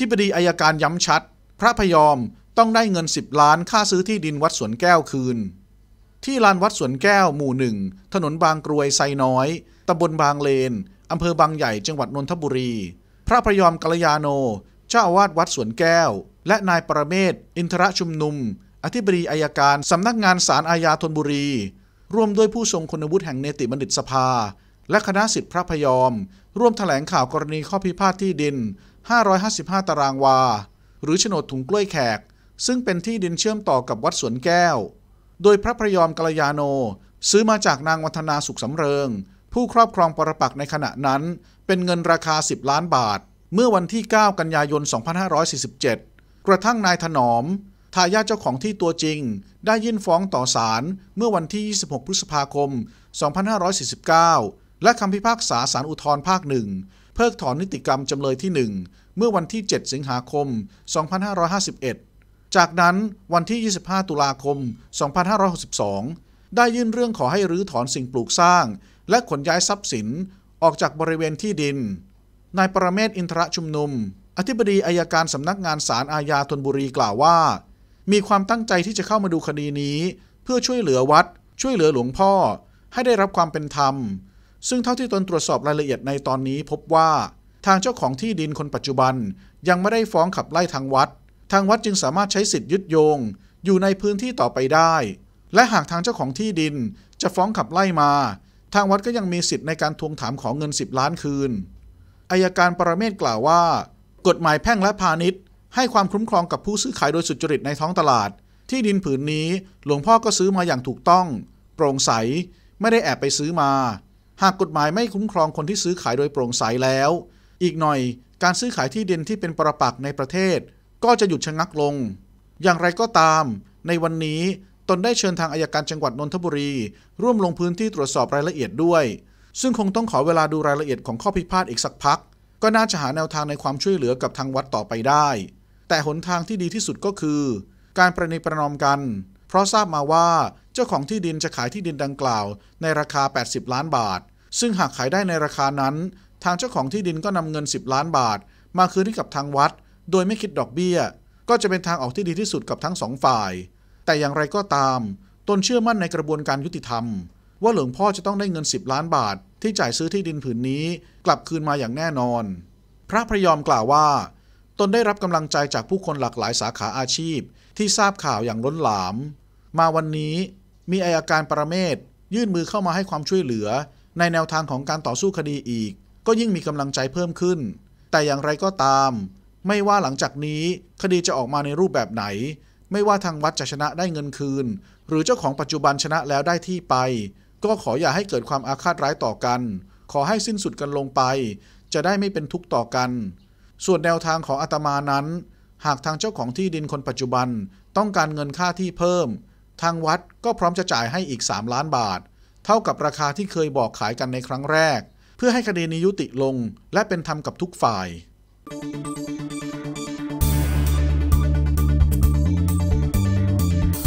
ธิบดีอายการย้ำชัด พระพยอมต้องได้เงิน 10 ล้านค่าซื้อที่ดินวัดสวนแก้วคืน ที่ลานวัดสวนแก้วหมู่หนึ่งถนนบางกรวยไซน้อยตำบลบางเลน อำเภอบางใหญ่จังหวัดนนทบุรี พระพยอมกัลยาโนเจ้าอาวาสวัดสวนแก้ว และนายประเมศอินทรชุมนุม อธิบดีอายการสำนักงานศาลอาญาธนบุรี ร่วมด้วยผู้ทรงคุณวุฒิแห่งเนติบัณฑิตสภา และคณะสิทธิพระพยอมร่วมถแถลงข่าวกรณีข้อพิพาทที่ดิน 555 ตารางวา หรือโฉนดถุงกล้วยแขก ซึ่งเป็นที่ดินเชื่อมต่อกับวัดสวนแก้ว โดยพระพระยอมกัลยาโน ซื้อมาจากนางวัฒนาสุขสำเริง ผู้ครอบครองปรปักในขณะนั้นเป็นเงินราคา 10 ล้านบาท เมื่อวันที่ 9 กันยายน 2547 กระทั่งนายถนอม ทายาทเจ้าของที่ตัวจริงได้ยื่นฟ้องต่อศาลเมื่อวันที่ 26 พฤษภาคม 2549และคำพิพากษาสารอุทธรภาคหนึ่งเพิกถอนนิติกรรมจำเลยที่ 1 เมื่อวันที่ 7 สิงหาคม 2551 จากนั้นวันที่ 25 ตุลาคม 2562 ได้ยื่นเรื่องขอให้รื้อถอนสิ่งปลูกสร้าง และขนย้ายทรัพย์สินออกจากบริเวณที่ดิน นายประเมศอินทรชุมนุม อธิบดีอายการสำนักงานสารอาญาธนบุรีกล่าวว่า มีความตั้งใจที่จะเข้ามาดูคดีนี้ เพื่อช่วยเหลือวัด ช่วยเหลือหลวงพ่อ ให้ได้รับความเป็นธรรมซึ่งเท่าที่ตนตรวจสอบรายละเอียดในตอนนี้พบว่า ทางเจ้าของที่ดินคนปัจจุบันยังไม่ได้ฟ้องขับไล่ทางวัด ทางวัดจึงสามารถใช้สิทธิ์ยึดโยง อยู่ในพื้นที่ต่อไปได้ และหากทางเจ้าของที่ดินจะฟ้องขับไล่มา ทางวัดก็ยังมีสิทธิ์ในการทวงถามของเงิน 10 ล้านคืน อายการปรเมศกล่าวว่า กฎหมายแพ่งและพาณิชย์ ให้ความคุ้มครองกับผู้ซื้อขายโดยสุจริตในท้องตลาด ที่ดินผืนนี้หลวงพ่อก็ซื้อมาอย่างถูกต้อง โปร่งใสไม่ได้แอบไปซื้อมาหากกฎหมายไม่คุ้มครองคนที่ซื้อขายโดยโปร่งใสแล้ว อีกหน่อยการซื้อขายที่ดินที่เป็นประปักษ์ในประเทศ ก็จะหยุดชะงักลง อย่างไรก็ตาม ในวันนี้ตนได้เชิญทางอายการจังหวัดนนทบุรีร่วมลงพื้นที่ตรวจสอบรายละเอียดด้วย ซึ่งคงต้องขอเวลาดูรายละเอียดของข้อพิพาทอีกสักพัก ก็น่าจะหาแนวทางในความช่วยเหลือกับทางวัดต่อไปได้ แต่หนทางที่ดีที่สุดก็คือ การประนีประนอมกัน เพราะทราบมาว่าจ้าของที่ดินจะขายที่ดินดังกล่าว ในราคา 80 ล้านบาท ซึ่งหากขายได้ในราคานั้น ทางเจ้าของที่ดินก็นำเงิน 10 ล้านบาท มาคืนให้กับทางวัด โดยไม่คิดดอกเบี้ย ก็จะเป็นทางออกที่ดีที่สุดกับทั้งสองฝ่าย แต่อย่างไรก็ตาม ตนเชื่อมั่นในกระบวนการยุติธรรม ว่าหลวงพ่อจะต้องได้เงิน 10ล้านบาท ที่จ่ายซื้อที่ดินผืนนี้ กลับคืนมาอย่างแน่นอน พระพระยอมกล่าวว่า ตนได้รับกำลังใจจากผู้คนหลากหลายสาขาอาชีพ ที่ทราบข่าวอย่างล้นหลาม มาวันนี้มีอายการประเมศยื่นมือเข้ามาให้ความช่วยเหลือ ในแนวทางของการต่อสู้คดีอีก ก็ยิ่งมีกำลังใจเพิ่มขึ้น แต่อย่างไรก็ตาม ไม่ว่าหลังจากนี้คดีจะออกมาในรูปแบบไหน ไม่ว่าทางวัดจะชนะได้เงินคืน หรือเจ้าของปัจจุบันชนะแล้วได้ที่ไป ก็ขออย่าให้เกิดความอาฆาตร้ายต่อกัน ขอให้สิ้นสุดกันลงไป จะได้ไม่เป็นทุกข์ต่อกัน ส่วนแนวทางของอาตมานั้น หากทางเจ้าของที่ดินคนปัจจุบันต้องการเงินค่าที่เพิ่มทางวัดก็พร้อมจะจ่ายให้อีก 3 ล้านบาท เท่ากับราคาที่เคยบอกขายกันในครั้งแรก เพื่อให้คดีนี้ยุติลงและเป็นธรรมกับทุกฝ่าย